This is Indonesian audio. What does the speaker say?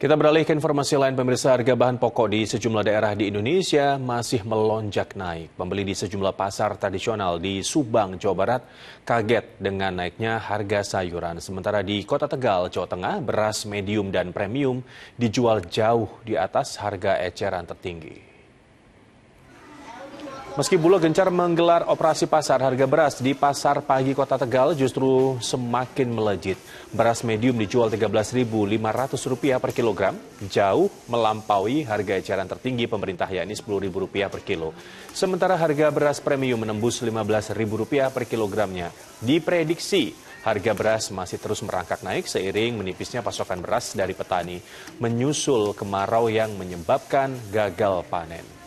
Kita beralih ke informasi lain pemirsa harga bahan pokok di sejumlah daerah di Indonesia masih melonjak naik. Pembeli di sejumlah pasar tradisional di Subang, Jawa Barat kaget dengan naiknya harga sayuran. Sementara di Kota Tegal, Jawa Tengah, beras medium dan premium dijual jauh di atas harga eceran tertinggi. Meski Bulog gencar menggelar operasi pasar, harga beras di pasar pagi kota Tegal justru semakin melejit. Beras medium dijual Rp13.500 per kilogram, jauh melampaui harga eceran tertinggi pemerintah yakni Rp10.000 per kilo. Sementara harga beras premium menembus Rp15.000 per kilogramnya. Diprediksi harga beras masih terus merangkak naik seiring menipisnya pasokan beras dari petani, menyusul kemarau yang menyebabkan gagal panen.